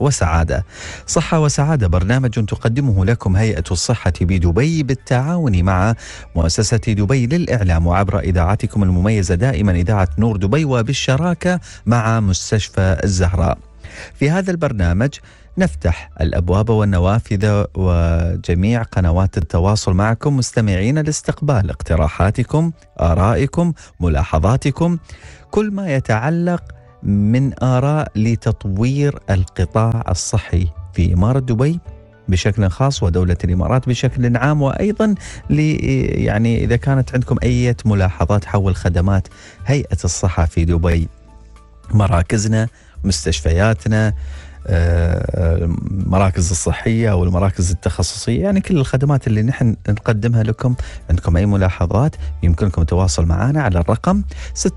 وسعادة صحة وسعادة برنامج تقدمه لكم هيئة الصحة بدبي بالتعاون مع مؤسسة دبي للإعلام وعبر إذاعتكم المميزة دائما إذاعة نور دبي وبالشراكة مع مستشفى الزهراء في هذا البرنامج نفتح الابواب والنوافذ وجميع قنوات التواصل معكم مستمعين لاستقبال اقتراحاتكم ارائكم ملاحظاتكم كل ما يتعلق من آراء لتطوير القطاع الصحي في إمارة دبي بشكل خاص ودولة الإمارات بشكل عام وأيضا يعني إذا كانت عندكم أي ملاحظات حول خدمات هيئة الصحة في دبي مراكزنا مستشفياتنا المراكز الصحية والمراكز التخصصية يعني كل الخدمات اللي نحن نقدمها لكم عندكم أي ملاحظات يمكنكم التواصل معنا على الرقم 600551414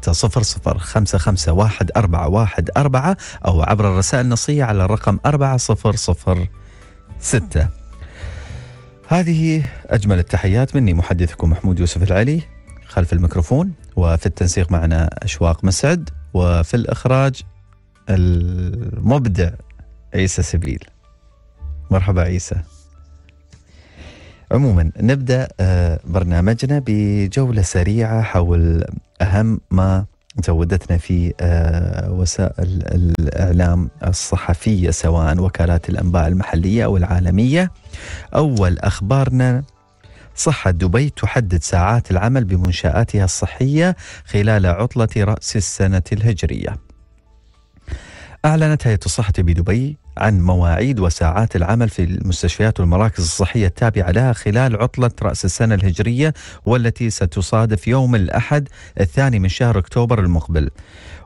أو عبر الرسائل النصية على الرقم 4006 هذه أجمل التحيات مني محدثكم محمود يوسف العلي خلف الميكروفون وفي التنسيق معنا أشواق مسعد وفي الإخراج المبدع عيسى سبيل مرحبا عيسى عموما نبدا آه، برنامجنا بجوله سريعه حول اهم ما زودتنا في آه، وسائل الاعلام الصحفيه سواء وكالات الانباء المحليه او العالميه. اول اخبارنا صحة دبي تحدد ساعات العمل بمنشآتها الصحية خلال عطلة رأس السنة الهجرية. أعلنت هيئة الصحة بدبي عن مواعيد وساعات العمل في المستشفيات والمراكز الصحية التابعة لها خلال عطلة رأس السنة الهجرية والتي ستصادف يوم الأحد الثاني من شهر أكتوبر المقبل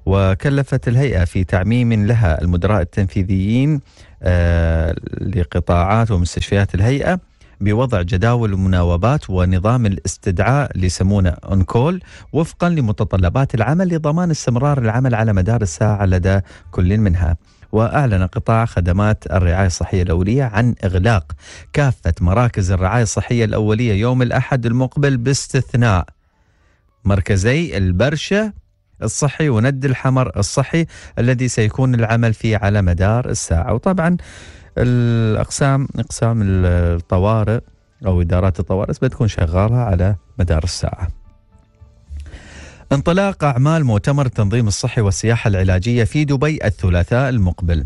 وكلفت الهيئة في تعميم لها المدراء التنفيذيين آه، لقطاعات ومستشفيات الهيئة بوضع جداول ومناوبات ونظام الاستدعاء اللي يسمونه أنكول وفقا لمتطلبات العمل لضمان استمرار العمل على مدار الساعة لدى كل منها وأعلن قطاع خدمات الرعاية الصحية الأولية عن إغلاق كافة مراكز الرعاية الصحية الأولية يوم الأحد المقبل باستثناء مركزي البرشة الصحي وند الحمر الصحي الذي سيكون العمل فيه على مدار الساعة وطبعا الاقسام اقسام الطوارئ او ادارات الطوارئ بتكون شغاله على مدار الساعه. انطلاق اعمال مؤتمر التنظيم الصحي والسياحه العلاجيه في دبي الثلاثاء المقبل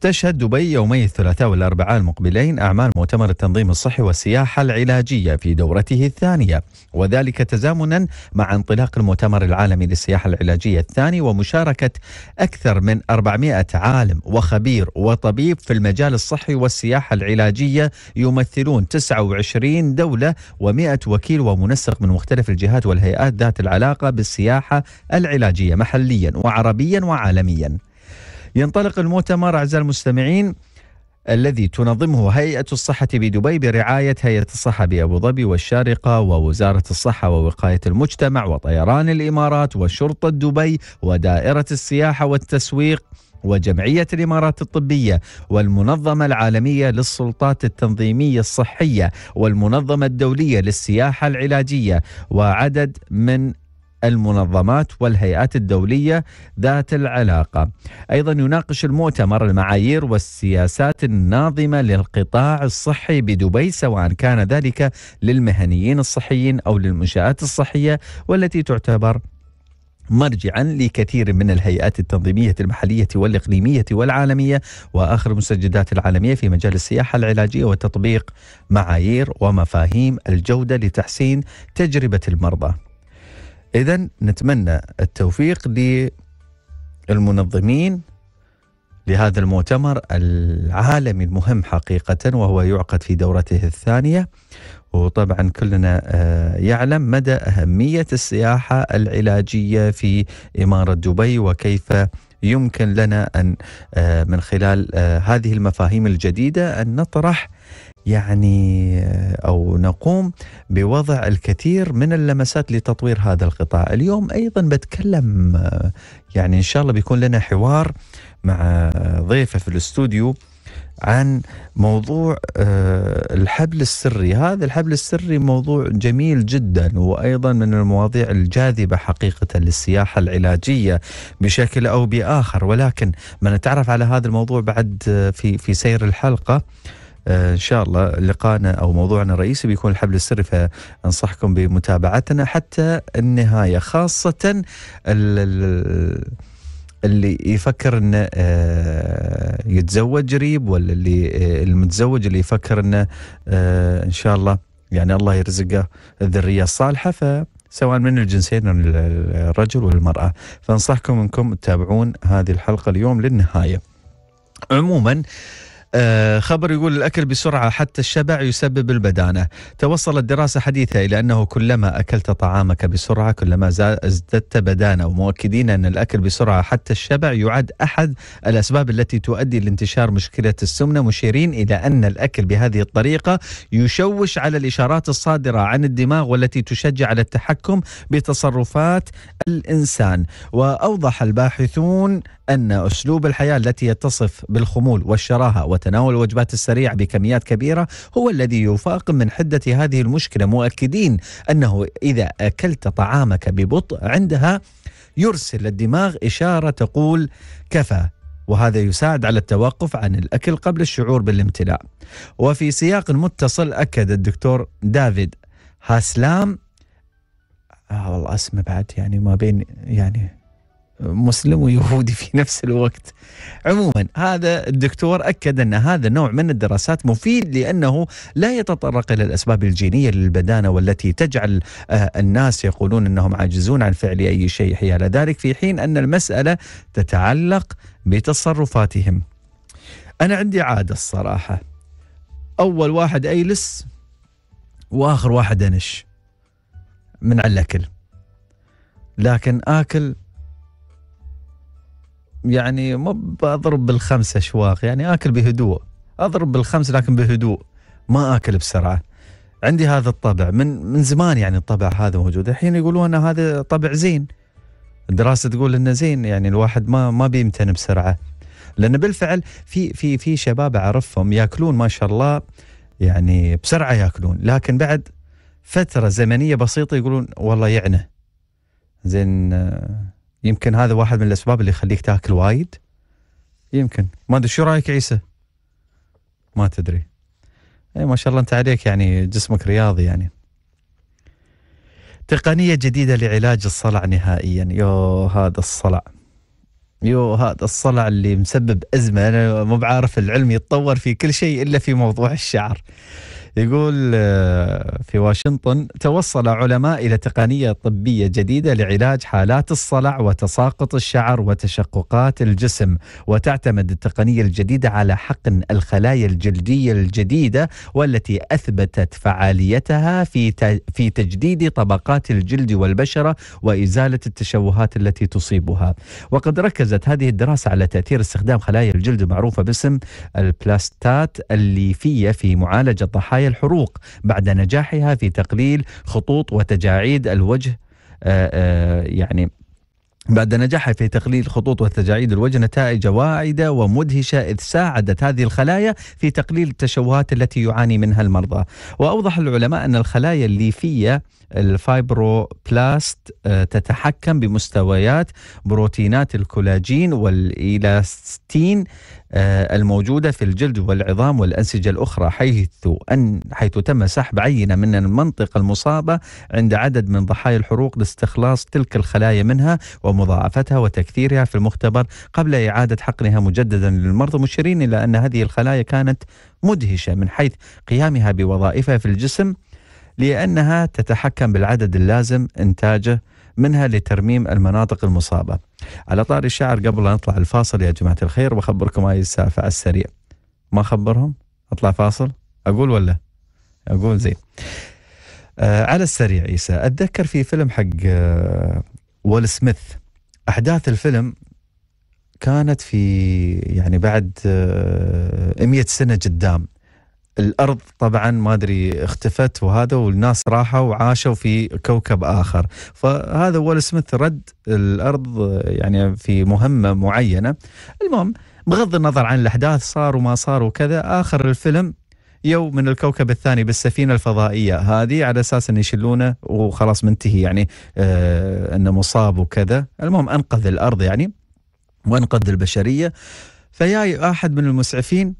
تشهد دبي يومي الثلاثاء والأربعاء المقبلين أعمال مؤتمر التنظيم الصحي والسياحة العلاجية في دورته الثانية وذلك تزامنا مع انطلاق المؤتمر العالمي للسياحة العلاجية الثاني ومشاركة أكثر من 400 عالم وخبير وطبيب في المجال الصحي والسياحة العلاجية يمثلون 29 دولة و100 وكيل ومنسق من مختلف الجهات والهيئات ذات العلاقة بالسياحة العلاجية محليا وعربيا وعالميا ينطلق المؤتمر أعزائي المستمعين الذي تنظمه هيئة الصحة بدبي برعاية هيئة الصحة بأبو ظبي والشارقة ووزارة الصحة ووقاية المجتمع وطيران الإمارات وشرطة دبي ودائرة السياحة والتسويق وجمعية الإمارات الطبية والمنظمة العالمية للسلطات التنظيمية الصحية والمنظمة الدولية للسياحة العلاجية وعدد من المنظمات والهيئات الدوليه ذات العلاقه. ايضا يناقش المؤتمر المعايير والسياسات الناظمه للقطاع الصحي بدبي سواء كان ذلك للمهنيين الصحيين او للمنشات الصحيه والتي تعتبر مرجعا لكثير من الهيئات التنظيميه المحليه والاقليميه والعالميه واخر المسجدات العالميه في مجال السياحه العلاجيه وتطبيق معايير ومفاهيم الجوده لتحسين تجربه المرضى. إذا نتمنى التوفيق للمنظمين لهذا المؤتمر العالمي المهم حقيقة وهو يعقد في دورته الثانية وطبعا كلنا آه، يعلم مدى أهمية السياحة العلاجية في إمارة دبي وكيف يمكن لنا أن آه، من خلال آه، هذه المفاهيم الجديدة أن نطرح يعني آه، او نقوم بوضع الكثير من اللمسات لتطوير هذا القطاع، اليوم ايضا بتكلم آه، يعني ان شاء الله بيكون لنا حوار مع آه، ضيفه في الاستوديو عن موضوع الحبل السري، هذا الحبل السري موضوع جميل جدا وايضا من المواضيع الجاذبه حقيقه للسياحه العلاجيه بشكل او باخر، ولكن ما نتعرف على هذا الموضوع بعد في في سير الحلقه. آه، ان شاء الله لقائنا او موضوعنا الرئيسي بيكون الحبل السري فانصحكم بمتابعتنا حتى النهايه خاصه اللي يفكر انه آه، يتزوج قريب ولا اللي آه، المتزوج اللي يفكر انه ان شاء الله يعني الله يرزقه الذريه الصالحه ف سواء من الجنسين الرجل والمرأة فأنصحكم أنكم تتابعون هذه الحلقة اليوم للنهاية عموما آه، خبر يقول الأكل بسرعة حتى الشبع يسبب البدانة توصلت دراسة حديثة إلى أنه كلما أكلت طعامك بسرعة كلما ازددت بدانة ومؤكدين أن الأكل بسرعة حتى الشبع يعد أحد الأسباب التي تؤدي لانتشار مشكلة السمنة مشيرين إلى أن الأكل بهذه الطريقة يشوش على الإشارات الصادرة عن الدماغ والتي تشجع على التحكم بتصرفات الإنسان وأوضح الباحثون أن أسلوب الحياة التي يتصف بالخمول والشراهة وتناول الوجبات السريعة بكميات كبيرة هو الذي يفاقم من حدة هذه المشكلة مؤكدين أنه إذا أكلت طعامك ببطء عندها يرسل الدماغ إشارة تقول كفى وهذا يساعد على التوقف عن الاكل قبل الشعور بالامتلاء. وفي سياق متصل اكد الدكتور دافيد هاسلام آه والله اسمه بعد يعني ما بين يعني مسلم ويهودي في نفس الوقت عموما هذا الدكتور أكد أن هذا النوع من الدراسات مفيد لأنه لا يتطرق إلى الأسباب الجينية للبدانة والتي تجعل آه، الناس يقولون أنهم عاجزون عن فعل أي شيء حيال ذلك في حين أن المسألة تتعلق بتصرفاتهم أنا عندي عادة الصراحة أول واحد أيلس وآخر واحد أنش من على الأكل لكن آكل يعني ما بضرب بالخمس اشواق يعني اكل بهدوء اضرب بالخمس لكن بهدوء ما اكل بسرعه عندي هذا الطبع من من زمان يعني الطبع هذا موجود الحين يقولون ان هذا طبع زين الدراسه تقول انه زين يعني الواحد ما ما بيمتن بسرعه لان بالفعل في في في شباب اعرفهم ياكلون ما شاء الله يعني بسرعه ياكلون لكن بعد فتره زمنيه بسيطه يقولون والله يعنى زين آه، يمكن هذا واحد من الاسباب اللي يخليك تاكل وايد يمكن ما ادري شو رايك عيسى ما تدري اي ما شاء الله انت عليك يعني جسمك رياضي يعني تقنيه جديده لعلاج الصلع نهائيا يو هذا الصلع يو هذا الصلع اللي مسبب ازمه انا مو بعارف العلم يتطور في كل شيء الا في موضوع الشعر يقول آه، في واشنطن توصل علماء إلى تقنية طبية جديدة لعلاج حالات الصلع وتساقط الشعر وتشققات الجسم وتعتمد التقنية الجديدة على حقن الخلايا الجلدية الجديدة والتي أثبتت فعاليتها في في تجديد طبقات الجلد والبشرة وإزالة التشوهات التي تصيبها وقد ركزت هذه الدراسة على تأثير استخدام خلايا الجلد المعروفة باسم البلاستات الليفية في معالجة ضحايا بقايا الحروق بعد نجاحها في تقليل خطوط وتجاعيد الوجه آه، آه، يعني بعد نجاحها في تقليل خطوط وتجاعيد الوجه نتائج واعدة ومدهشة إذ ساعدت هذه الخلايا في تقليل التشوهات التي يعاني منها المرضى وأوضح العلماء أن الخلايا الليفية الفايبروبلاست آه، تتحكم بمستويات بروتينات الكولاجين والإيلاستين آه، الموجودة في الجلد والعظام والأنسجة الأخرى حيث أن حيث تم سحب عينة من المنطقة المصابة عند عدد من ضحايا الحروق لاستخلاص تلك الخلايا منها ومضاعفتها وتكثيرها في المختبر قبل إعادة حقنها مجددا للمرضى مشيرين إلى أن هذه الخلايا كانت مدهشة من حيث قيامها بوظائفها في الجسم لأنها تتحكم بالعدد اللازم إنتاجه منها لترميم المناطق المصابة على طار الشعر قبل أن نطلع الفاصل يا جماعة الخير وأخبركم هاي السالفة على السريع ما أخبرهم أطلع فاصل أقول ولا أقول زين آه على السريع عيسى أتذكر في فيلم حق آه ويل سميث أحداث الفيلم كانت في يعني بعد 100 آه، سنة قدام الارض طبعا ما ادري اختفت وهذا والناس راحوا وعاشوا في كوكب اخر فهذا ويل سميث رد الارض يعني في مهمه معينه المهم بغض النظر عن الاحداث صار وما صار وكذا اخر الفيلم يو من الكوكب الثاني بالسفينه الفضائيه هذه على اساس ان يشلونه وخلاص منتهي يعني آه انه مصاب وكذا المهم انقذ الارض يعني وانقذ البشريه فياي احد من المسعفين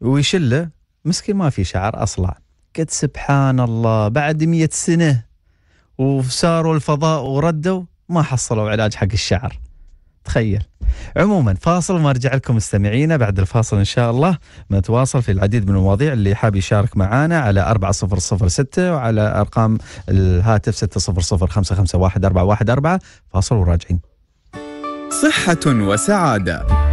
ويشله مسكين ما في شعر اصلع قد سبحان الله بعد مية سنه وساروا الفضاء وردوا ما حصلوا علاج حق الشعر تخيل عموما فاصل ارجع لكم مستمعينا بعد الفاصل ان شاء الله نتواصل في العديد من المواضيع اللي حاب يشارك معنا على 4006 وعلى ارقام الهاتف 600551414 فاصل وراجعين صحة وسعادة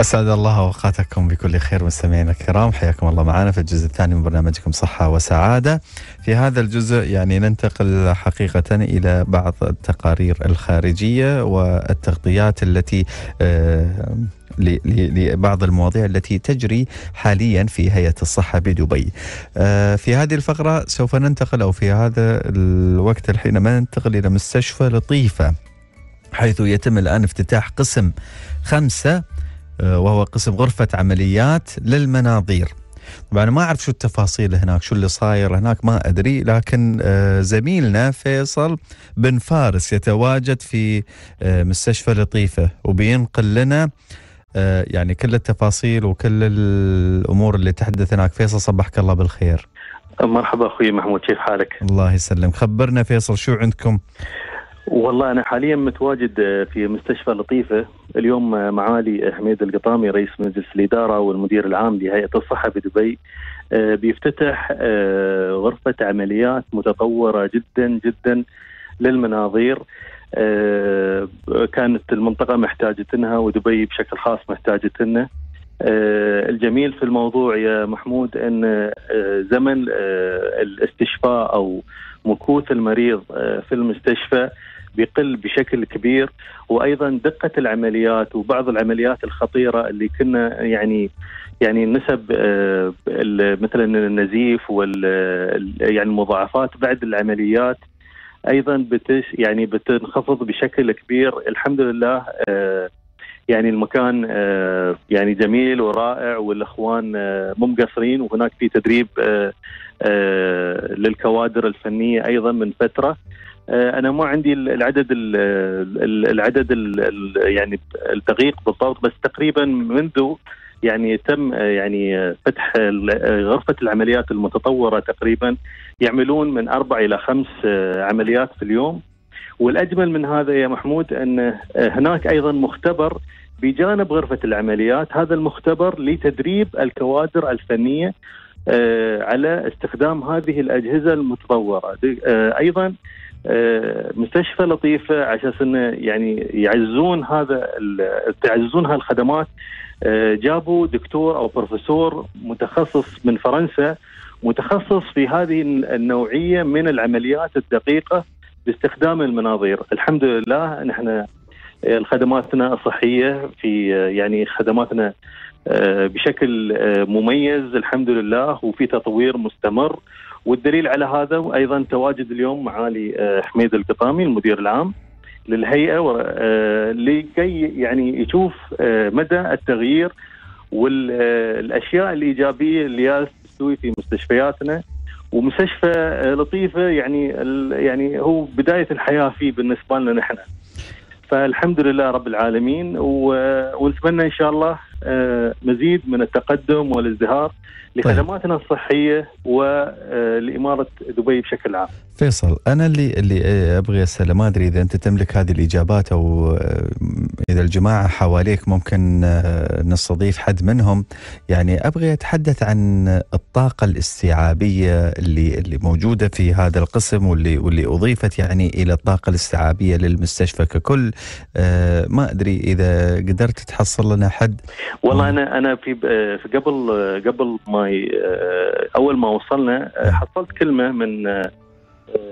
أسعد الله أوقاتكم بكل خير مستمعينا الكرام حياكم الله معنا في الجزء الثاني من برنامجكم صحة وسعادة في هذا الجزء يعني ننتقل حقيقة إلى بعض التقارير الخارجية والتغطيات التي آه، لبعض المواضيع التي تجري حاليا في هيئة الصحة بدبي آه، في هذه الفقرة سوف ننتقل أو في هذا الوقت حينما ننتقل إلى مستشفى لطيفة حيث يتم الآن افتتاح قسم خمسة آه، وهو قسم غرفة عمليات للمناظير طبعا ما اعرف شو التفاصيل هناك شو اللي صاير هناك ما ادري لكن آه، زميلنا فيصل بن فارس يتواجد في آه، مستشفى لطيفه وبينقل لنا يعني كل التفاصيل وكل الامور اللي تحدث هناك فيصل صبحك الله بالخير مرحبا اخوي محمود كيف حالك الله يسلم خبرنا فيصل شو عندكم والله انا حاليا متواجد آه، في مستشفى لطيفه اليوم آه، معالي حميد القطامي رئيس مجلس الاداره والمدير العام لهيئه الصحه بدبي آه، بيفتتح غرفه عمليات متطوره جدا جدا للمناظير كانت المنطقه محتاجتنها ودبي بشكل خاص محتاجتنا الجميل في الموضوع يا محمود ان زمن الاستشفاء او مكوث المريض في المستشفى بيقل بشكل كبير وايضا دقه العمليات وبعض العمليات الخطيره اللي كنا يعني يعني نسب آه، مثلا النزيف وال يعني المضاعفات بعد العمليات ايضا بتش يعني بتنخفض بشكل كبير الحمد لله آه، يعني المكان آه، يعني جميل ورائع والاخوان مو مقصرين وهناك في تدريب للكوادر الفنيه ايضا من فتره آه، انا ما عندي العدد الـ العدد الـ يعني الدقيق بالضبط بس تقريبا منذ يعني تم آه، يعني فتح آه، غرفه العمليات المتطوره تقريبا يعملون من اربع الى خمس عمليات في اليوم والاجمل من هذا يا محمود ان هناك ايضا مختبر بجانب غرفه العمليات هذا المختبر لتدريب الكوادر الفنيه على استخدام هذه الاجهزه المتطوره ايضا آه، مستشفى لطيفه على اساس انه يعني يعزون هذا تعززون هالخدمات آه، جابوا دكتور او بروفيسور متخصص من فرنسا متخصص في هذه النوعيه من العمليات الدقيقه باستخدام المناظير، الحمد لله نحن آه، خدماتنا الصحيه في يعني خدماتنا بشكل مميز الحمد لله وفي تطوير مستمر والدليل على هذا وايضا تواجد اليوم معالي آه، حميد القطامي المدير العام للهيئه آه، لكي يعني يشوف آه، مدى التغيير والاشياء الايجابيه اللي تستوي في مستشفياتنا ومستشفى لطيفه يعني يعني هو بدايه الحياه فيه بالنسبه لنا نحن. فالحمد لله رب العالمين ونتمنى ان شاء الله آه، مزيد من التقدم والازدهار طيب. لخدماتنا الصحيه ولاماره دبي بشكل عام. فيصل انا اللي اللي آه، ابغي اساله ما ادري اذا انت تملك هذه الاجابات او آه، اذا الجماعه حواليك ممكن نستضيف حد منهم يعني ابغي اتحدث عن الطاقه الاستيعابيه اللي اللي موجوده في هذا القسم واللي واللي اضيفت يعني الى الطاقه الاستيعابيه للمستشفى ككل ما ادري اذا قدرت تحصل لنا حد والله انا انا في آه، قبل آه، قبل ما آه، اول ما وصلنا حصلت كلمه من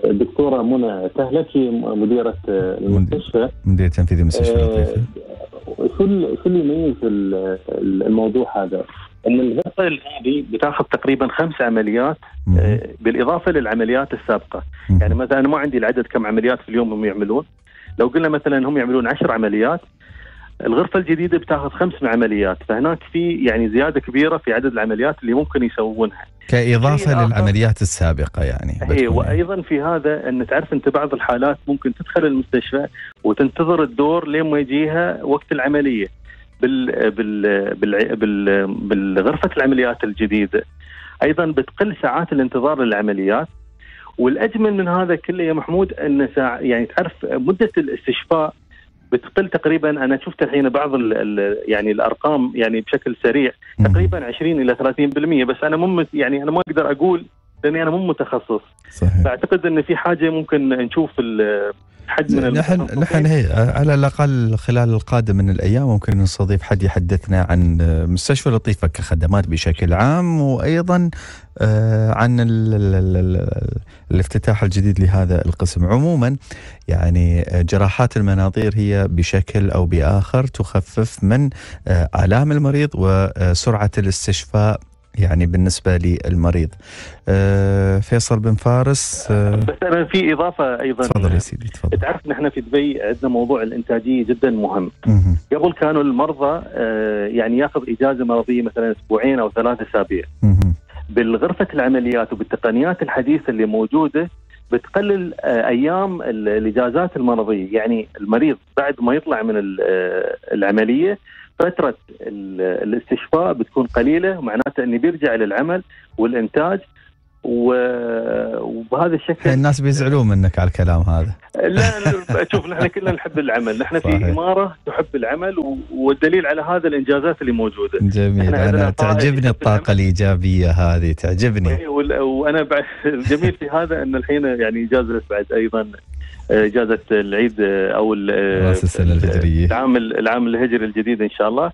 الدكتوره منى تهلكي مديره المستشفى مديره تنفيذي المستشفى لطيفه شو شو اللي يميز الموضوع هذا؟ ان الغرفه هذه بتاخذ تقريبا خمس عمليات بالاضافه للعمليات السابقه، يعني مثلا ما عندي العدد كم عمليات في اليوم هم يعملون، لو قلنا مثلا هم يعملون عشر عمليات الغرفه الجديده بتاخذ خمس عمليات فهناك في يعني زياده كبيره في عدد العمليات اللي ممكن يسوونها كاضافه للعمليات السابقه يعني اي يعني. وايضا في هذا ان تعرف انت بعض الحالات ممكن تدخل المستشفى وتنتظر الدور لين ما يجيها وقت العمليه بال بال بال بال بالغرفه العمليات الجديده ايضا بتقل ساعات الانتظار للعمليات والاجمل من هذا كله يا محمود ان ساع... يعني تعرف مده الاستشفاء بتقل تقريبا انا شفت الحين بعض الـ الـ يعني الارقام يعني بشكل سريع تقريبا 20 الى 30% بس انا مو يعني انا ما اقدر اقول لاني انا مو متخصص صحيح. فاعتقد ان في حاجه ممكن نشوف حد من نحن نحن هي على الاقل خلال القادم من الايام ممكن نستضيف حد يحدثنا عن مستشفى لطيفه كخدمات بشكل عام وايضا آه، عن ال ال الافتتاح الجديد لهذا القسم عموما يعني آه، جراحات المناظير هي بشكل او باخر تخفف من آه، الام المريض وسرعه الاستشفاء يعني بالنسبه للمريض. آه، فيصل بن فارس آه، بس انا في اضافه ايضا تفضل يا سيدي تفضل تعرف نحن في دبي عندنا موضوع الانتاجيه جدا مهم. مه. قبل كانوا المرضى آه، يعني ياخذ اجازه مرضيه مثلا اسبوعين او ثلاثة اسابيع. بالغرفه العمليات وبالتقنيات الحديثه اللي موجوده بتقلل ايام الاجازات المرضيه، يعني المريض بعد ما يطلع من العمليه فتره الاستشفاء بتكون قليله معناته انه بيرجع للعمل والانتاج وبهذا الشكل يعني الناس بيزعلون منك على الكلام هذا لا شوف نحن كلنا نحب العمل نحن في صحيح. اماره تحب العمل والدليل على هذا الانجازات اللي موجوده جميل انا تعجبني الطاقه الايجابيه هذه تعجبني وانا الجميل في هذا ان الحين يعني اجازه بعد ايضا آه، اجازه العيد آه، او راس آه، السنه الهجريه العام العام الهجري الجديد ان شاء الله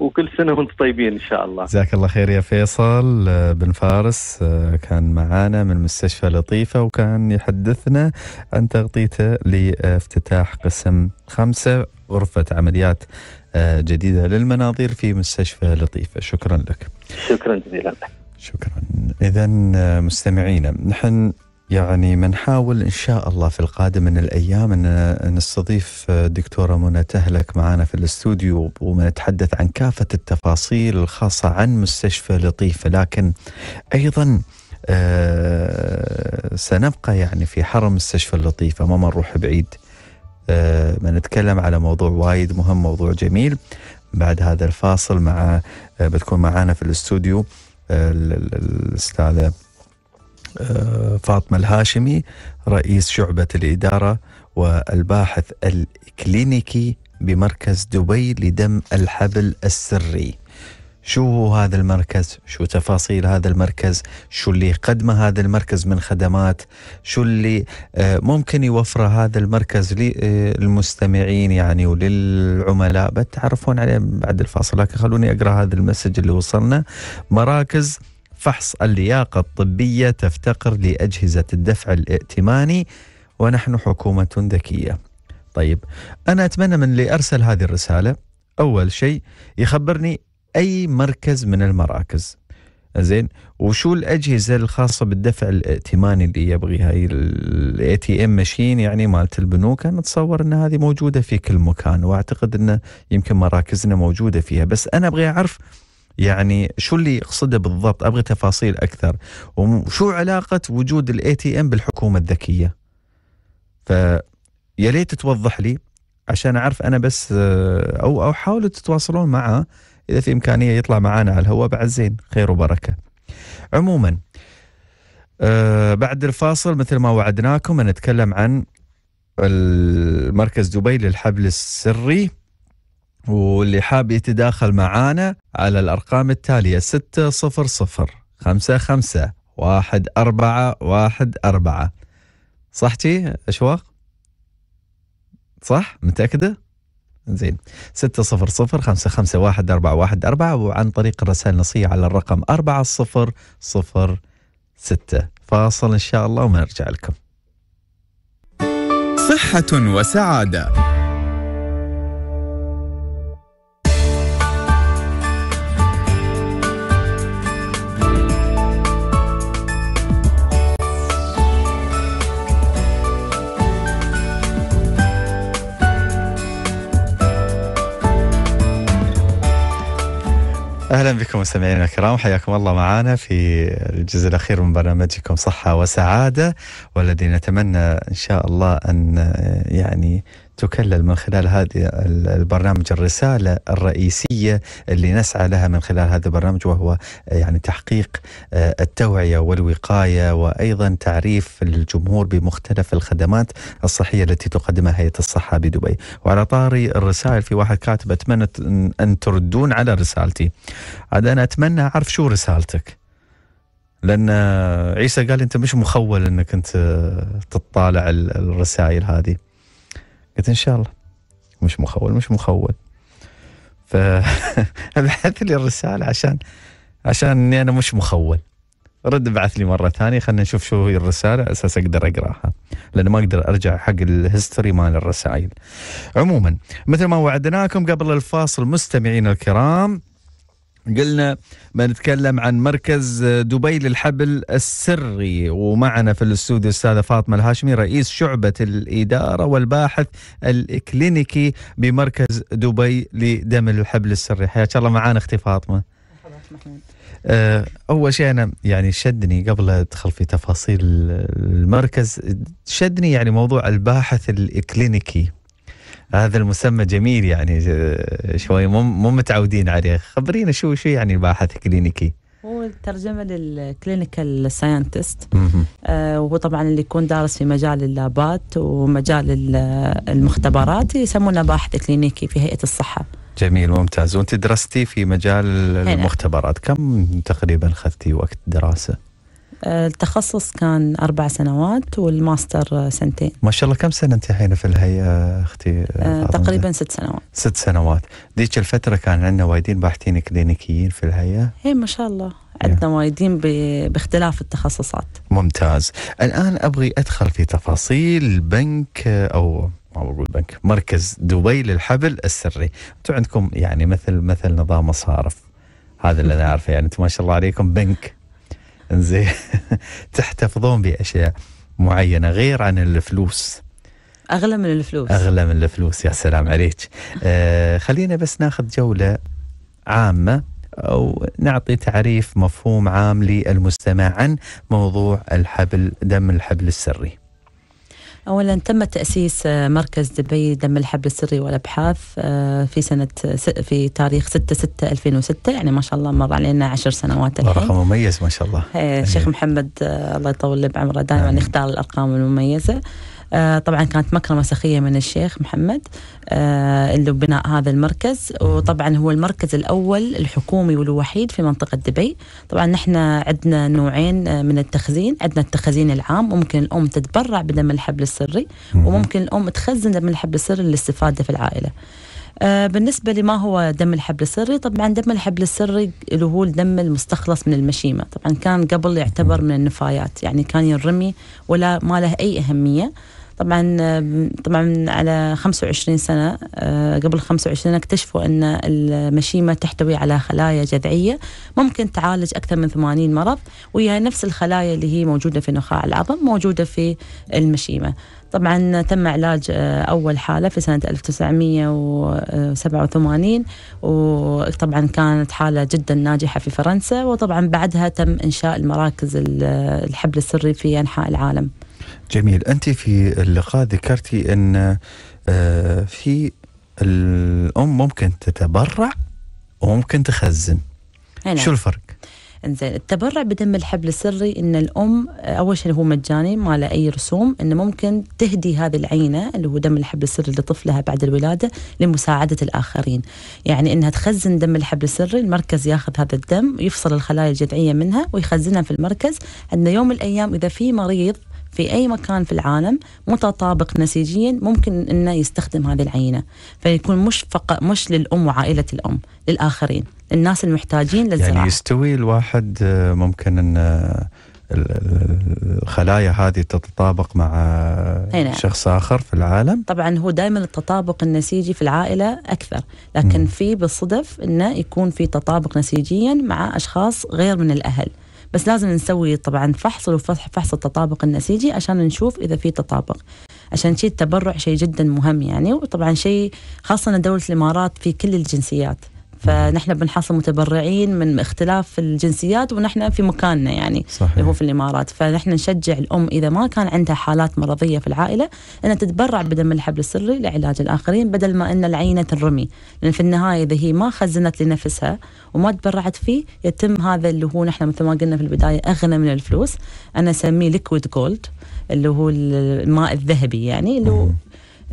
وكل سنه وانتم طيبين ان شاء الله جزاك الله خير يا فيصل بن فارس كان معانا من مستشفى لطيفه وكان يحدثنا عن تغطيته لافتتاح قسم خمسه غرفه عمليات جديده للمناظير في مستشفى لطيفه شكرا لك شكرا جزيلا شكرا اذا مستمعينا نحن يعني بنحاول ان شاء الله في القادم من الايام ان نستضيف دكتوره منى تهلك معنا في الاستوديو ونتحدث عن كافه التفاصيل الخاصه عن مستشفى لطيفه لكن ايضا آه سنبقى يعني في حرم مستشفى اللطيفه ما نروح بعيد آه بنتكلم على موضوع وايد مهم موضوع جميل بعد هذا الفاصل مع آه بتكون معنا في الاستوديو آه، الاستاذه آه، فاطمة الهاشمي رئيس شعبة الإدارة والباحث الكلينيكي بمركز دبي لدم الحبل السري شو هو هذا المركز شو تفاصيل هذا المركز شو اللي يقدمه هذا المركز من خدمات شو اللي آه، ممكن يوفره هذا المركز آه، للمستمعين يعني وللعملاء بتعرفون عليه بعد الفاصل لكن خلوني أقرأ هذا المسج اللي وصلنا مراكز فحص اللياقة الطبية تفتقر لأجهزة الدفع الائتماني ونحن حكومة ذكية طيب أنا أتمنى من اللي أرسل هذه الرسالة أول شيء يخبرني أي مركز من المراكز زين وشو الاجهزه الخاصه بالدفع الائتماني اللي يبغيها الاي تي ام ماشين يعني مالت البنوك انا اتصور ان هذه موجوده في كل مكان واعتقد ان يمكن مراكزنا موجوده فيها بس انا ابغى اعرف يعني شو اللي يقصده بالضبط ابغى تفاصيل اكثر وشو علاقه وجود الاي تي ام بالحكومه الذكيه فيا ليت توضح لي عشان اعرف انا بس آه، او او حاولوا تتواصلون معه اذا في امكانيه يطلع معنا على الهواء بعد زين خير وبركه عموما أه بعد الفاصل مثل ما وعدناكم نتكلم عن المركز دبي للحبل السري واللي حاب يتداخل معانا على الأرقام التالية 600 55 1414 صحتي أشواق؟ صح؟ متأكدة؟ زين ستة صفر صفر وعن طريق الرسائل النصية على الرقم 4006 فاصل إن شاء الله ونرجع لكم صحة وسعادة اهلا بكم مستمعينا الكرام حياكم الله معنا في الجزء الاخير من برنامجكم صحه وسعاده والذي نتمنى ان شاء الله ان يعني تكلل من خلال هذه البرنامج الرسالة الرئيسية اللي نسعى لها من خلال هذا البرنامج وهو آه، يعني تحقيق آه، التوعية والوقاية وأيضا تعريف الجمهور بمختلف الخدمات الصحية التي تقدمها هيئة الصحة بدبي وعلى طاري الرسائل في واحد كاتب أتمنى أن تردون على رسالتي عاد أنا أتمنى أعرف شو رسالتك لان آه، عيسى قال انت مش مخول انك انت تطالع الرسائل هذه قلت ان شاء الله مش مخول مش مخول ابعث لي الرساله عشان عشان اني انا مش مخول رد ابعث لي مره ثانيه خلينا نشوف شو هي الرساله اساس اقدر اقراها لان ما اقدر ارجع حق الهيستوري مال الرسائل. عموما مثل ما وعدناكم قبل الفاصل مستمعينا الكرام قلنا بنتكلم عن مركز دبي للحبل السري ومعنا في الاستوديو الأستاذة فاطمه الهاشمي رئيس شعبه الاداره والباحث الكلينيكي بمركز دبي لدم الحبل السري حياك الله معانا اختي فاطمه آه، اول شيء انا يعني شدني قبل ادخل في تفاصيل المركز شدني يعني موضوع الباحث الكلينيكي هذا المسمى جميل يعني آه، شوي مو متعودين عليه خبرينا شو شو يعني الباحث الكلينيكي هو الترجمة للكلينيكال ساينتست وهو وطبعا اللي يكون دارس في مجال اللابات ومجال المختبرات يسمونه باحث كلينيكي في هيئة الصحة جميل ممتاز وانت درستي في مجال المختبرات كم تقريبا اخذتي وقت دراسه آه، التخصص كان أربع سنوات والماستر سنتين ما شاء الله كم سنة أنت الحين في الهيئة أختي آه، آه، تقريبا ست سنوات ست سنوات ذيك الفترة كان عندنا وايدين باحثين كلينيكيين في الهيئة ايه ما شاء الله عندنا وايدين باختلاف التخصصات ممتاز الآن أبغي أدخل في تفاصيل بنك أو ما بقول بنك مركز دبي للحبل السري انتم عندكم يعني مثل مثل نظام مصارف هذا اللي انا اعرفه يعني انتم ما شاء الله عليكم بنك زين تحتفظون باشياء معينه غير عن الفلوس اغلى من الفلوس اغلى من الفلوس يا سلام عليك آه خلينا بس ناخذ جوله عامه او نعطي تعريف مفهوم عام للمستمع عن موضوع الحبل دم الحبل السري اولا تم تاسيس آه، مركز دبي دم الحبل السري والابحاث آه، في سنه في تاريخ 6 6 2006 يعني ما شاء الله مر علينا عشر سنوات الحين رقم مميز ما شاء الله إيه، الشيخ محمد آه، الله يطول بعمره دائما يختار الارقام المميزه آه، طبعا كانت مكرمة سخية من الشيخ محمد آه، اللي بناء هذا المركز وطبعا هو المركز الأول الحكومي والوحيد في منطقة دبي طبعا نحن عندنا نوعين آه، من التخزين عندنا التخزين العام ممكن الأم تتبرع بدم الحبل السري وممكن الأم تخزن دم الحبل السري للاستفادة في العائلة بالنسبة لما هو دم الحبل السري طبعا دم الحبل السري اللي هو الدم المستخلص من المشيمة طبعا كان قبل يعتبر من النفايات يعني كان ينرمي ولا ما له أي أهمية طبعا طبعا على 25 سنة آه، قبل 25 سنة اكتشفوا أن المشيمة تحتوي على خلايا جذعية ممكن تعالج أكثر من 80 مرض وهي نفس الخلايا اللي هي موجودة في نخاع العظم موجودة في المشيمة طبعا تم علاج آه، أول حالة في سنة 1987 وطبعا كانت حالة جدا ناجحة في فرنسا وطبعا بعدها تم إنشاء المراكز الحبل السري في أنحاء العالم جميل أنت في اللقاء ذكرتي أن آه، في الأم ممكن تتبرع وممكن تخزن هنا. نعم. شو الفرق؟ انزين التبرع بدم الحبل السري ان الام آه، اول شيء هو مجاني ما له اي رسوم انه ممكن تهدي هذه العينه اللي هو دم الحبل السري لطفلها بعد الولاده لمساعده الاخرين، يعني انها تخزن دم الحبل السري، المركز ياخذ هذا الدم يفصل الخلايا الجذعيه منها ويخزنها في المركز انه يوم من الايام اذا في مريض في أي مكان في العالم متطابق نسيجيا ممكن أنه يستخدم هذه العينة فيكون مش فقط مش للأم وعائلة الأم للآخرين للناس المحتاجين للزراعة يعني يستوي الواحد آه، ممكن أن آه، الخلايا هذه تتطابق مع آه، هنا. شخص اخر في العالم طبعا هو دائما التطابق النسيجي في العائله اكثر لكن م. في بالصدف انه يكون في تطابق نسيجيا مع اشخاص غير من الاهل بس لازم نسوي طبعا فحص وفحص التطابق النسيجي عشان نشوف اذا في تطابق عشان شيء التبرع شيء جدا مهم يعني وطبعا شيء خاصه ان دوله الامارات في كل الجنسيات فنحن بنحصل متبرعين من اختلاف الجنسيات ونحن في مكاننا يعني صحيح. اللي هو في الامارات فنحن نشجع الام اذا ما كان عندها حالات مرضيه في العائله انها تتبرع بدم الحبل السري لعلاج الاخرين بدل ما ان العينه تنرمي لان في النهايه اذا هي ما خزنت لنفسها وما تبرعت فيه يتم هذا اللي هو نحن مثل ما قلنا في البدايه اغنى من الفلوس انا اسميه ليكويد جولد اللي هو الماء الذهبي يعني اللي هو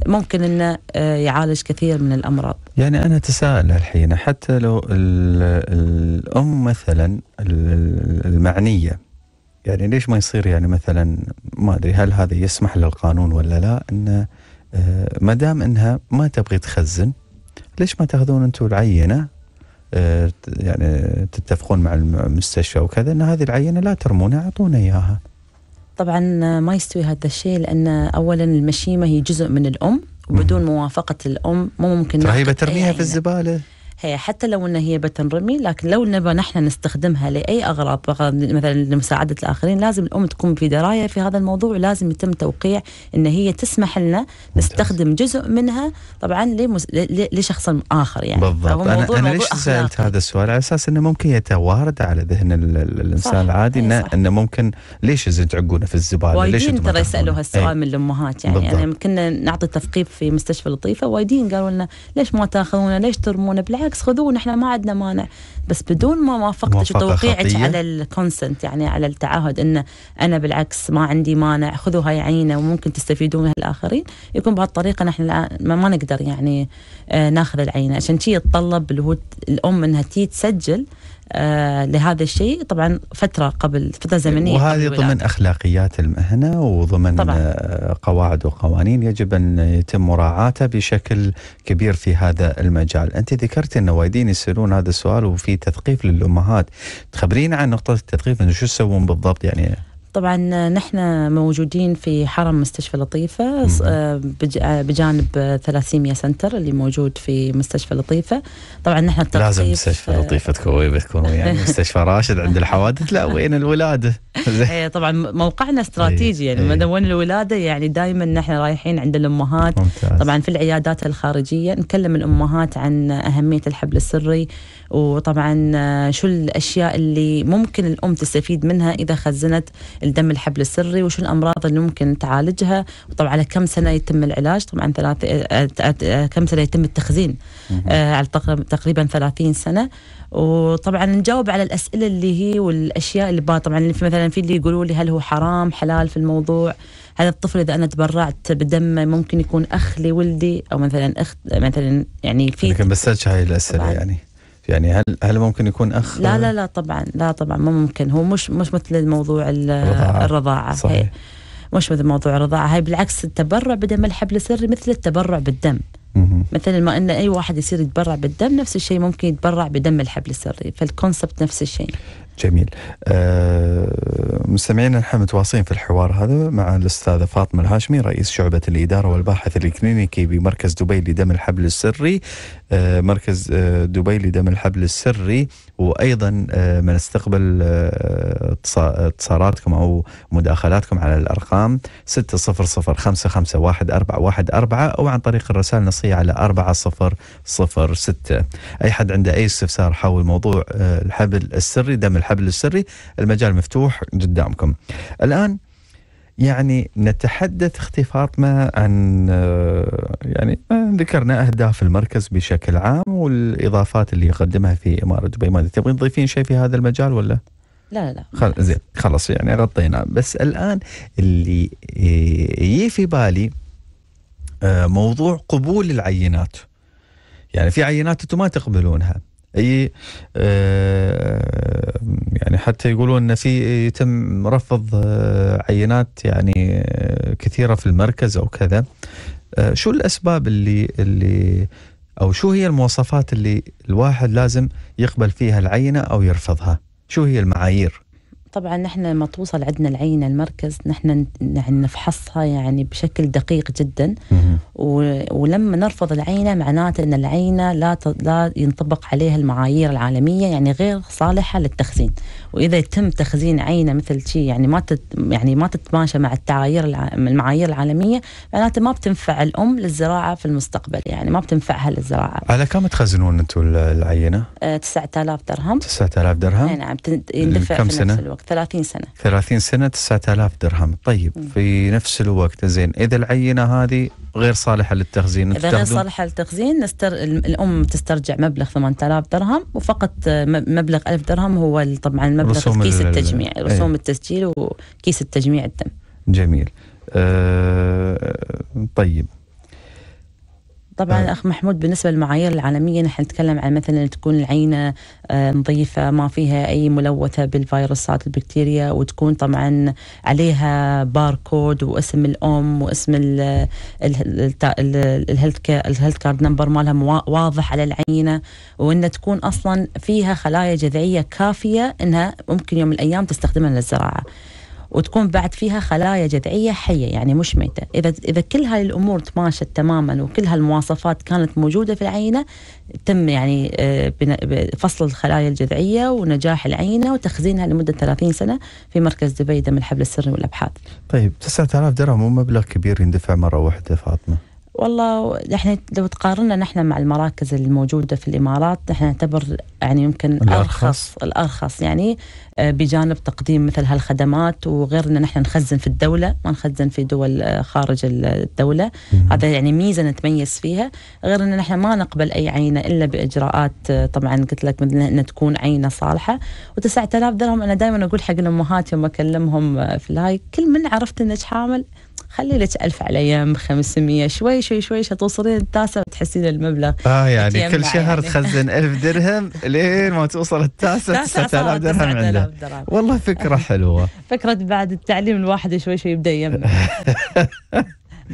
ممكن انه آه، يعالج كثير من الامراض. يعني انا اتساءل الحين حتى لو الام مثلا المعنيه يعني ليش ما يصير يعني مثلا ما ادري هل هذا يسمح للقانون ولا لا ان آه، ما دام انها ما تبغي تخزن ليش ما تاخذون انتم العينه آه، يعني تتفقون مع المستشفى وكذا ان هذه العينه لا ترمونها اعطونا اياها. طبعا ما يستوي هذا الشيء لان اولا المشيمه هي جزء من الام وبدون موافقه الام مو ممكن فهي بترميها في الزباله هي حتى لو أن هي بتنرمي لكن لو نبغى نحن نستخدمها لأي أغراض مثلا لمساعدة الآخرين لازم الأم تكون في دراية في هذا الموضوع لازم يتم توقيع أن هي تسمح لنا نستخدم جزء منها طبعا لمس... لشخص آخر يعني بالضبط أنا, أنا ليش سألت هذا السؤال على أساس أنه ممكن يتوارد على ذهن الإنسان العادي إيه، أنه أنه ممكن ليش يزعقونه في الزبالة ليش ترى يسألوا هالسؤال إيه. من الأمهات يعني, يعني بالضبط. يعني كنا نعطي تثقيف في مستشفى لطيفة وايدين قالوا لنا ليش ما تاخذونه ليش ترمونه بالعكس بالعكس خذوه نحن ما عندنا مانع بس بدون ما موافقتك وتوقيعك على الكونسنت يعني على التعهد ان انا بالعكس ما عندي مانع خذوا هاي عينه وممكن تستفيدون منها الاخرين يكون بهالطريقه نحن ما, ما نقدر يعني آه، ناخذ العينه عشان شي يتطلب اللي هو الام انها تيجي تسجل آه، لهذا الشيء طبعا فترة قبل فترة زمنية وهذه ضمن أخلاقيات المهنة وضمن طبعا. آه، قواعد وقوانين يجب أن يتم مراعاتها بشكل كبير في هذا المجال أنت ذكرت أن وايدين يسألون هذا السؤال وفي تثقيف للأمهات تخبرين عن نقطة التثقيف أنه شو تسوون بالضبط يعني طبعا نحن موجودين في حرم مستشفى لطيفة آه، آه، بجانب ثلاثيميا سنتر اللي موجود في مستشفى لطيفة طبعا نحن لازم مستشفى لطيفة تكوي تكون يعني مستشفى راشد عند الحوادث لا وين الولادة إيه، طبعا موقعنا استراتيجي يعني إيه، إيه. ما وين الولادة يعني دائما نحن رايحين عند الأمهات ممتاز. طبعا في العيادات الخارجية نكلم الأمهات عن أهمية الحبل السري وطبعا آه، شو الاشياء اللي ممكن الام تستفيد منها اذا خزنت الدم الحبل السري وشو الامراض اللي ممكن تعالجها وطبعا على كم سنه يتم العلاج طبعا ثلاث آه، آه، كم سنه يتم التخزين على تقريبا 30 سنه وطبعا نجاوب على الاسئله اللي هي والاشياء اللي بقى طبعا في مثلا في اللي يقولوا لي هل هو حرام حلال في الموضوع هل الطفل اذا انا تبرعت بدمه ممكن يكون اخ لولدي او مثلا اخت مثلا يعني في لكن بس هاي الاسئله يعني يعني هل هل ممكن يكون اخ لا لا لا طبعا لا طبعا ما ممكن هو مش مش مثل الموضوع الرضاعه, صحيح. مش مثل موضوع الرضاعه هاي بالعكس التبرع بدم الحبل السري مثل التبرع بالدم مثل ما ان اي واحد يصير يتبرع بالدم نفس الشيء ممكن يتبرع بدم الحبل السري فالكونسبت نفس الشيء جميل أه مستمعينا نحن متواصلين في الحوار هذا مع الاستاذه فاطمه الهاشمي رئيس شعبه الاداره والباحث الكلينيكي بمركز دبي لدم الحبل السري أه مركز آه، دبي لدم الحبل السري وايضا أه ما نستقبل آه، اتصالاتكم او مداخلاتكم على الارقام 600551414 او عن طريق الرسائل النصيه على 4006 اي حد عنده اي استفسار حول موضوع آه، الحبل السري دم الحبل الحبل السري المجال مفتوح قدامكم الآن يعني نتحدث فاطمة عن آه، يعني ذكرنا اهداف المركز بشكل عام والاضافات اللي يقدمها في اماره دبي ما تبغين تضيفين شيء في هذا المجال ولا؟ لا لا خل... زين خلاص يعني غطينا بس الان اللي آه، يجي في بالي آه، موضوع قبول العينات يعني في عينات انتم ما تقبلونها اي حتى يقولون ان في يتم رفض آه، عينات يعني آه، كثيره في المركز او كذا آه، شو الاسباب اللي اللي او شو هي المواصفات اللي الواحد لازم يقبل فيها العينه او يرفضها شو هي المعايير طبعا نحن لما توصل عندنا العينه المركز نحن يعني نفحصها يعني بشكل دقيق جدا ولما نرفض العينه معناته ان العينه لا لا ينطبق عليها المعايير العالميه يعني غير صالحه للتخزين واذا يتم تخزين عينه مثل شيء يعني ما يعني ما تتماشى مع التعايير المعايير العالميه معناته ما بتنفع الام للزراعه في المستقبل يعني ما بتنفعها للزراعه على كم تخزنون انتم العينه؟ 9000 آه، درهم 9000 درهم نعم يندفع في نفس الوقت الوقت 30 سنه 30 سنه 9000 درهم طيب مم. في نفس الوقت زين اذا العينه هذه غير صالحه للتخزين اذا غير صالحه للتخزين نستر... الام تسترجع مبلغ 8000 درهم وفقط مبلغ 1000 درهم هو طبعا المبلغ في كيس التجميع إيه. رسوم ايه. التسجيل وكيس التجميع الدم جميل أه... طيب طبعا آه. اخ محمود بالنسبه للمعايير العالميه نحن نتكلم عن مثلا تكون العينه آه، نظيفه ما فيها اي ملوثه بالفيروسات البكتيريا وتكون طبعا عليها باركود واسم الام واسم الهيلث كارد نمبر مالها واضح على العينه وان تكون اصلا فيها خلايا جذعيه كافيه انها ممكن يوم من الايام تستخدمها للزراعه. وتكون بعد فيها خلايا جذعية حية يعني مش ميتة إذا, إذا كل هاي الأمور تماشت تماما وكل هالمواصفات كانت موجودة في العينة تم يعني آه، فصل الخلايا الجذعية ونجاح العينة وتخزينها لمدة 30 سنة في مركز دبي دم الحبل السري والأبحاث طيب 9000 درهم مو مبلغ كبير يندفع مرة واحدة فاطمة والله احنا لو تقارنا نحن مع المراكز الموجوده في الامارات نحن نعتبر يعني يمكن الارخص الارخص يعني آه، بجانب تقديم مثل هالخدمات وغير ان نحن نخزن في الدوله ما نخزن في دول آه، خارج الدوله مم. هذا يعني ميزه نتميز فيها غير ان نحن ما نقبل اي عينه الا باجراءات آه، طبعا قلت لك مثل ان تكون عينه صالحه و9000 درهم انا دائما اقول حق الامهات يوم اكلمهم في الهاي كل من عرفت انك حامل خلي لك 1000 على يم 500 شوي شوي شوي توصلين التاسع وتحسين المبلغ اه يعني كل شهر يعني. تخزن 1000 درهم لين ما توصل التاسع 9000 درهم عنده والله فكره حلوه فكره بعد التعليم الواحد شوي شوي يبدا يمنع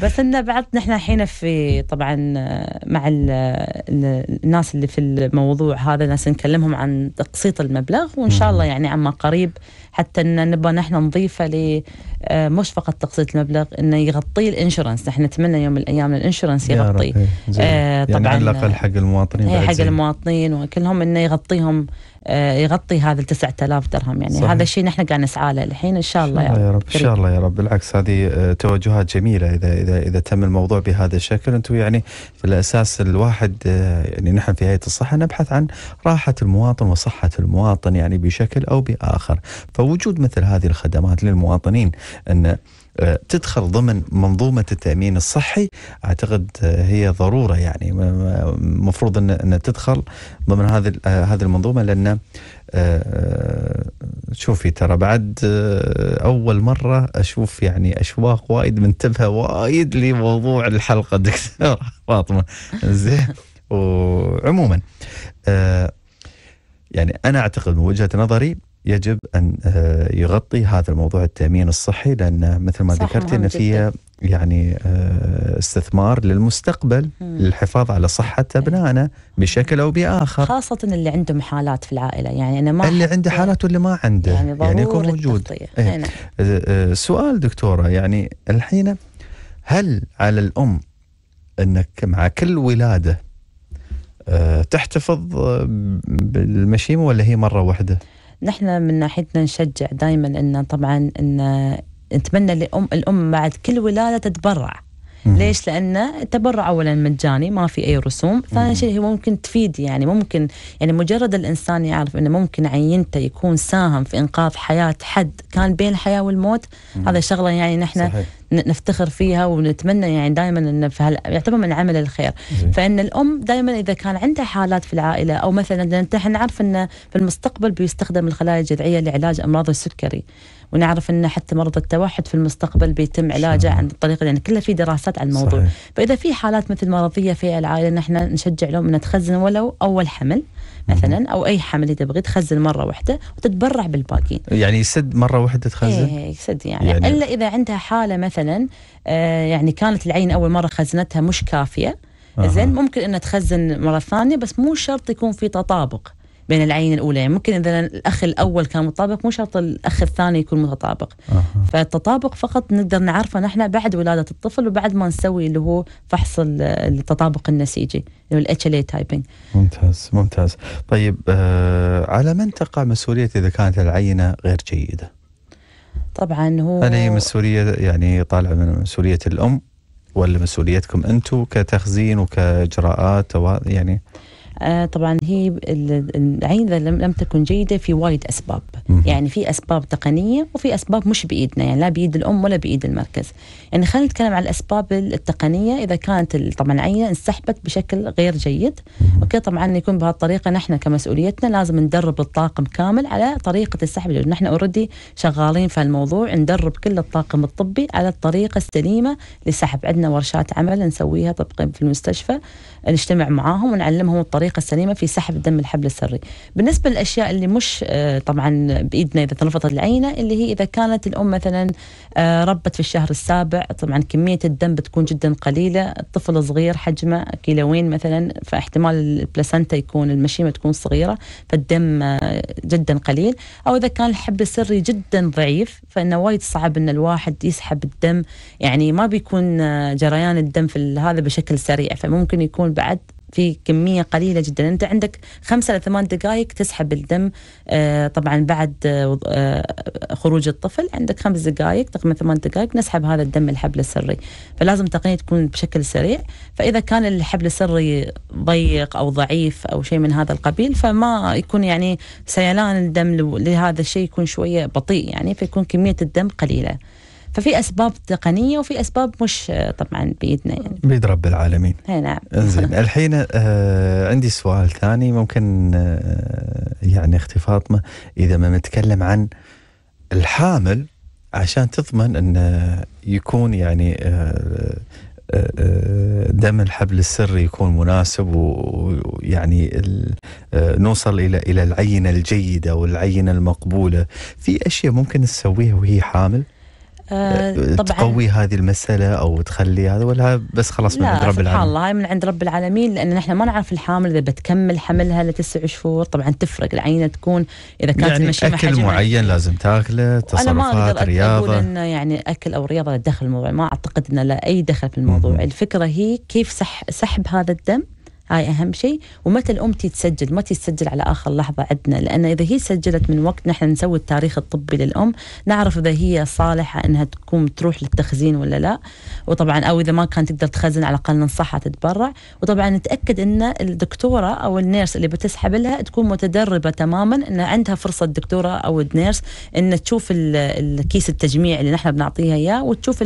بس انه بعد نحن الحين في طبعا آه، مع آه، الناس اللي في الموضوع هذا ناس نكلمهم عن تقسيط المبلغ وان شاء الله يعني عما قريب حتى ان نبغى نحن نضيفه ل آه، مش فقط تقسيط المبلغ انه يغطيه الانشورنس نحن نتمنى يوم من الايام الانشورنس يغطيه آه يعني طبعا يعني على الاقل حق المواطنين إيه، حق المواطنين وكلهم انه يغطيهم آه، يغطي هذا ال 9000 درهم يعني صحيح. هذا الشيء نحن قاعد نسعى له الحين ان شاء الله, الله يا رب ان شاء الله يا رب بالعكس هذه آه، توجهات جميله اذا اذا اذا تم الموضوع بهذا الشكل انتم يعني في الاساس الواحد آه، يعني نحن في هيئه الصحه نبحث عن راحه المواطن وصحه المواطن يعني بشكل او باخر فوجود مثل هذه الخدمات للمواطنين ان تدخل ضمن منظومة التأمين الصحي أعتقد هي ضرورة يعني المفروض أن تدخل ضمن هذه هذه المنظومة لأن آه، آه، شوفي ترى بعد آه، أول مرة أشوف يعني أشواق وايد منتبهة وايد لموضوع الحلقة دكتورة فاطمة زين وعموما يعني أنا أعتقد من وجهة نظري يجب ان آه، يغطي هذا الموضوع التامين الصحي لان مثل ما ذكرت ان فيه يعني آه، استثمار للمستقبل مم. للحفاظ على صحه إيه. ابنائنا بشكل او باخر خاصه اللي عندهم حالات في العائله يعني انا ما اللي عنده حالات واللي ما عنده يعني, يعني يكون موجود إيه. إيه، نعم. آه، سؤال دكتوره يعني الحين هل على الام انك مع كل ولاده تحتفظ بالمشيمه ولا هي مره واحده؟ نحن من ناحيتنا نشجع دائما أن طبعا أن نتمنى لأم الأم بعد كل ولادة تتبرع ليش لانه التبرع أولا مجاني ما في أي رسوم ثاني شيء هي ممكن تفيد يعني ممكن يعني مجرد الإنسان يعرف أنه ممكن عينته يكون ساهم في إنقاذ حياة حد كان بين الحياة والموت هذا شغلة يعني نحن صحيح. نفتخر فيها ونتمنى يعني دائما انه في يعتبر من عمل الخير زي. فان الام دائما اذا كان عندها حالات في العائله او مثلا نحن نعرف انه في المستقبل بيستخدم الخلايا الجذعيه لعلاج امراض السكري ونعرف أن حتى مرض التوحد في المستقبل بيتم علاجه عن طريق يعني كلها في دراسات على الموضوع صحيح. فإذا في حالات مثل مرضية في العائلة نحن نشجع لهم أن تخزن ولو أول حمل مثلا او اي حمل تبغي تخزن مره واحده وتتبرع بالباقيين يعني يسد مره واحده تخزن ايه يسد يعني, يعني الا اذا عندها حاله مثلا آه يعني كانت العين اول مره خزنتها مش كافيه زين ممكن انها تخزن مره ثانيه بس مو شرط يكون في تطابق بين العين الاولى يعني ممكن اذا الاخ الاول كان متطابق مو شرط الاخ الثاني يكون متطابق أه. فالتطابق فقط نقدر نعرفه نحن بعد ولاده الطفل وبعد ما نسوي اللي هو فحص التطابق النسيجي اللي هو الاتش ال تايبنج ممتاز ممتاز طيب آه على من تقع مسؤوليه اذا كانت العينه غير جيده طبعا هو هل هي مسؤوليه يعني طالعه من مسؤوليه الام ولا مسؤوليتكم انتم كتخزين وكاجراءات يعني آه، طبعا هي العين لم تكن جيده في وايد اسباب يعني في اسباب تقنيه وفي اسباب مش بايدنا يعني لا بايد الام ولا بايد المركز يعني خلينا نتكلم عن الاسباب التقنيه اذا كانت طبعا العينه انسحبت بشكل غير جيد اوكي طبعا يكون بهالطريقه نحن كمسؤوليتنا لازم ندرب الطاقم كامل على طريقه السحب نحن اوريدي شغالين في الموضوع ندرب كل الطاقم الطبي على الطريقه السليمه لسحب عندنا ورشات عمل نسويها طبقا في المستشفى نجتمع معاهم ونعلمهم الطريقه السليمه في سحب الدم الحبل السري بالنسبه للاشياء اللي مش آه، طبعا بايدنا اذا تنفضت العينه اللي هي اذا كانت الام مثلا آه، ربت في الشهر السابع طبعا كميه الدم بتكون جدا قليله الطفل صغير حجمه كيلوين مثلا فاحتمال البلاسنتا يكون المشيمه تكون صغيره فالدم آه، جدا قليل او اذا كان الحبل السري جدا ضعيف فانه وايد صعب ان الواحد يسحب الدم يعني ما بيكون جريان الدم في هذا بشكل سريع فممكن يكون بعد في كميه قليله جدا انت عندك خمسة لثمان دقائق تسحب الدم آه، طبعا بعد آه، آه، خروج الطفل عندك خمس دقائق تقريبا ثمان دقائق نسحب هذا الدم الحبل السري فلازم التقنيه تكون بشكل سريع فاذا كان الحبل السري ضيق او ضعيف او شيء من هذا القبيل فما يكون يعني سيلان الدم لهذا الشيء يكون شويه بطيء يعني فيكون كميه الدم قليله ففي اسباب تقنيه وفي اسباب مش طبعا بايدنا يعني بيد رب العالمين اي نعم زين الحين آه عندي سؤال ثاني ممكن آه يعني اختي فاطمه اذا ما نتكلم عن الحامل عشان تضمن انه يكون يعني آه، آه، آه، دم الحبل السري يكون مناسب ويعني نوصل الى الى العينه الجيده والعينه المقبوله في اشياء ممكن تسويها وهي حامل آه طبعا تقوي هذه المساله او تخلي هذا ولا بس خلاص من عند رب العالمين؟ سبحان الله هاي من عند رب العالمين لان احنا ما نعرف الحامل اذا بتكمل حملها لتسع شهور طبعا تفرق العينه تكون اذا كانت يعني المشي اكل معين لازم تاكله تصرفات رياضه انا ما اقدر يعني اكل او رياضه دخل الموضوع ما اعتقد انه لا اي دخل في الموضوع الفكره هي كيف سح سحب هذا الدم هاي اهم شيء ومتى الام تتسجل ما تتسجل على اخر لحظه عندنا لان اذا هي سجلت من وقت نحن نسوي التاريخ الطبي للام نعرف اذا هي صالحه انها تكون تروح للتخزين ولا لا وطبعا او اذا ما كانت تقدر تخزن على الاقل ننصحها تتبرع وطبعا نتاكد ان الدكتوره او النيرس اللي بتسحب لها تكون متدربه تماما ان عندها فرصه الدكتوره او النيرس ان تشوف الكيس التجميع اللي نحن بنعطيها اياه وتشوف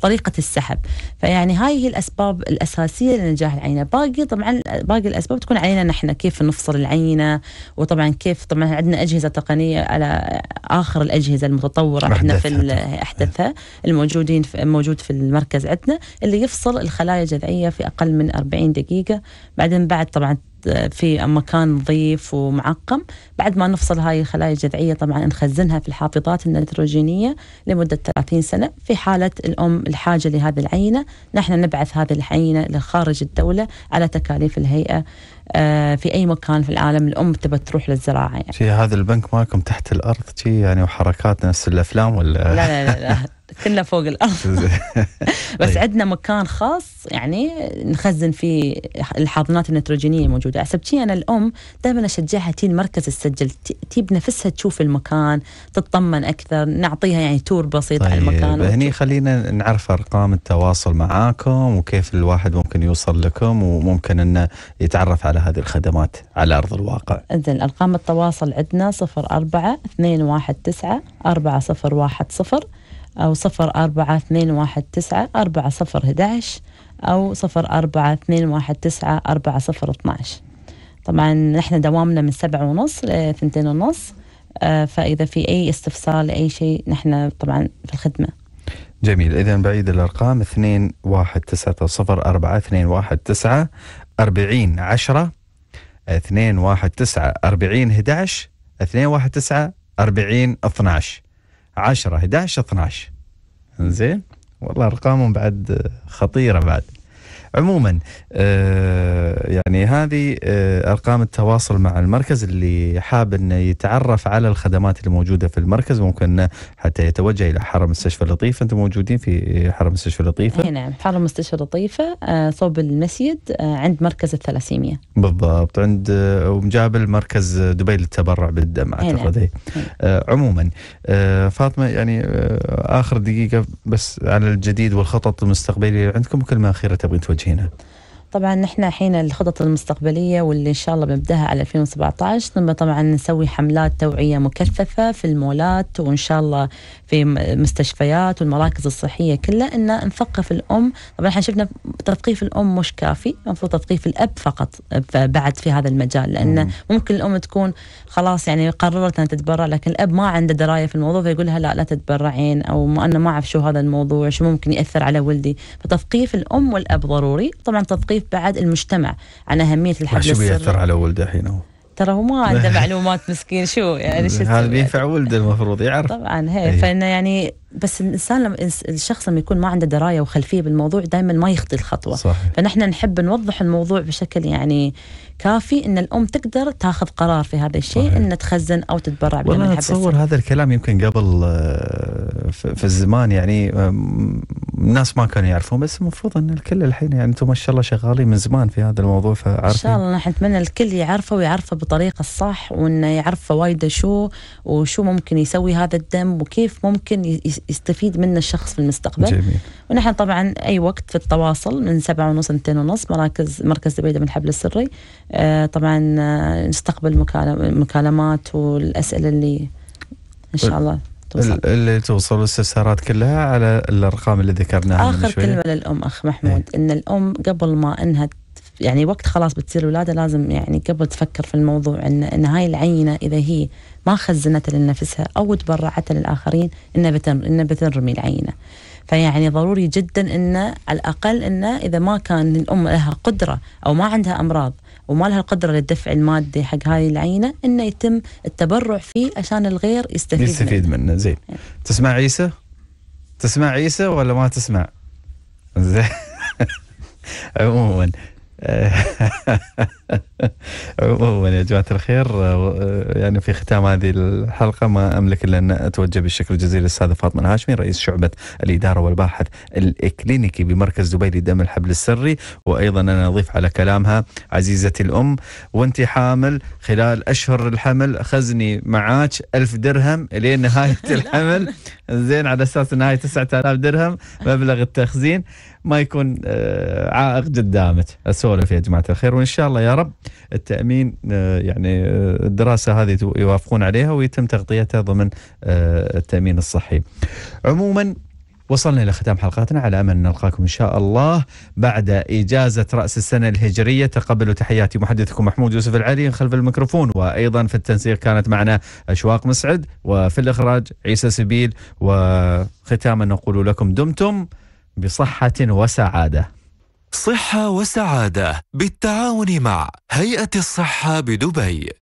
طريقه السحب فيعني هاي هي الاسباب الاساسيه لنجاح العينه باقي طبعا باقي الاسباب تكون علينا نحن كيف نفصل العينه وطبعا كيف طبعا عندنا اجهزه تقنيه على اخر الاجهزه المتطوره احنا في احدثها الموجودين في موجود في المركز عندنا اللي يفصل الخلايا الجذعيه في اقل من 40 دقيقه بعدين بعد طبعا في مكان نظيف ومعقم بعد ما نفصل هاي الخلايا الجذعية طبعا نخزنها في الحافظات النيتروجينية لمدة 30 سنة في حالة الأم الحاجة لهذه العينة نحن نبعث هذه العينة لخارج الدولة على تكاليف الهيئة آه، في اي مكان في العالم الام تبى تروح للزراعه يعني. في هذا البنك مالكم تحت الارض شي يعني وحركات نفس الافلام ولا لا لا لا, لا. كلها فوق الارض بس طيب. عندنا مكان خاص يعني نخزن فيه الحاضنات النيتروجينيه الموجوده شي انا الام دائما اشجعها تي المركز تسجل تي بنفسها تشوف المكان تطمن اكثر نعطيها يعني تور بسيط طيب على المكان هني خلينا نعرف ارقام التواصل معاكم وكيف الواحد ممكن يوصل لكم وممكن انه يتعرف على هذه الخدمات على ارض الواقع انزين ارقام التواصل عندنا 04 219 4010 أو صفر أربعة اثنين واحد تسعة أربعة صفر هداش أو صفر أربعة اثنين واحد تسعة أربعة صفر اتناش طبعا نحن دوامنا من سبع ونص لثنتين ونص آه، فإذا في أي استفسار أي شيء نحن طبعا في الخدمة جميل إذا بعيد الأرقام اثنين واحد تسعة صفر أربعة اثنين واحد تسعة أربعين عشرة اثنين واحد تسعة أربعين هداش اثنين واحد تسعة أربعين اثناش 10 11 12 زين والله ارقامهم بعد خطيره بعد عموما آه، يعني هذه آه، ارقام التواصل مع المركز اللي حاب انه يتعرف على الخدمات الموجوده في المركز ممكن حتى يتوجه الى حرم مستشفى لطيفه انتم موجودين في حرم مستشفى لطيفه؟ نعم حرم مستشفى لطيفه آه، صوب المسجد عند مركز الثلاسيميا بالضبط عند ومجابل مركز دبي للتبرع بالدم نعم، اعتقد نعم. عموما فاطمه يعني اخر دقيقه بس على الجديد والخطط المستقبليه عندكم كلمه اخيره تبغين توجه Georgina. طبعا نحن الحين الخطط المستقبليه واللي ان شاء الله بنبداها على 2017 ثم طبعا نسوي حملات توعيه مكثفه في المولات وان شاء الله في المستشفيات والمراكز الصحيه كلها ان نثقف الام طبعا احنا شفنا تثقيف الام مش كافي المفروض تثقيف الاب فقط بعد في هذا المجال لان ممكن الام تكون خلاص يعني قررت ان تتبرع لكن الاب ما عنده درايه في الموضوع فيقول لها لا لا تتبرعين او انا ما اعرف شو هذا الموضوع شو ممكن ياثر على ولدي فتثقيف الام والاب ضروري طبعا تثقيف يخيف بعد المجتمع عن اهميه الحبل شو بيأثر على ولده الحين هو؟ ترى هو ما عنده معلومات مسكين شو يعني هذا بينفع ولده المفروض يعرف طبعا هي إيه. فانه يعني بس الانسان لما الشخص لما يكون ما عنده درايه وخلفيه بالموضوع دائما ما يخطي الخطوه صحيح. فنحن نحب نوضح الموضوع بشكل يعني كافي ان الام تقدر تاخذ قرار في هذا الشيء ان تخزن او تتبرع بها والله اتصور هذا الكلام يمكن قبل آه، في الزمان يعني آه، الناس ما كانوا يعرفون بس المفروض ان الكل الحين يعني انتم ما شاء الله شغالين من زمان في هذا الموضوع فعارفين ان شاء الله نحن نتمنى الكل يعرفه ويعرفه بطريقه الصح وانه يعرف فوائده شو وشو ممكن يسوي هذا الدم وكيف ممكن يس يستفيد منه الشخص في المستقبل جميل. ونحن طبعا أي وقت في التواصل من سبعة ونص لتين ونص مراكز مركز زبيدة من الحبل السري آه، طبعا آه، نستقبل مكالمات والأسئلة اللي إن شاء الله توصل اللي توصل الاستفسارات كلها على الارقام اللي ذكرناها اخر كلمه للام اخ محمود إيه. ان الام قبل ما انها يعني وقت خلاص بتصير الولاده لازم يعني قبل تفكر في الموضوع ان ان هاي العينه اذا هي ما خزنتها لنفسها او تبرعتها للاخرين انها بتن انها بتنرمي العينه. فيعني ضروري جدا انه على الاقل انه اذا ما كان الام لها قدره او ما عندها امراض وما لها القدره للدفع المادي حق هذه العينه انه يتم التبرع فيه عشان الغير يستفيد يستفيد منه, منه. زين يعني. تسمع عيسى؟ تسمع عيسى ولا ما تسمع؟ زين عموما آه. عموما يا جماعه الخير آه، آه، يعني في ختام هذه الحلقه ما املك الا ان اتوجه بالشكر الجزيل للاستاذه فاطمه الهاشمي رئيس شعبه الاداره والباحث الاكلينيكي بمركز دبي لدم الحبل السري وايضا انا اضيف على كلامها عزيزتي الام وانت حامل خلال اشهر الحمل خزني معاك ألف درهم الين نهايه الحمل زين على اساس انها هاي 9000 درهم مبلغ التخزين ما يكون آه، عائق قدامك اسولف يا جماعه الخير وان شاء الله يا رب التامين آه، يعني آه، الدراسه هذه يوافقون عليها ويتم تغطيتها ضمن التامين الصحي عموما وصلنا إلى ختام حلقتنا على أمل نلقاكم إن شاء الله بعد إجازة رأس السنة الهجرية تقبلوا تحياتي محدثكم محمود يوسف العلي خلف الميكروفون وأيضا في التنسيق كانت معنا أشواق مسعد وفي الإخراج عيسى سبيل وختاما نقول لكم دمتم بصحة وسعادة صحة وسعادة بالتعاون مع هيئة الصحة بدبي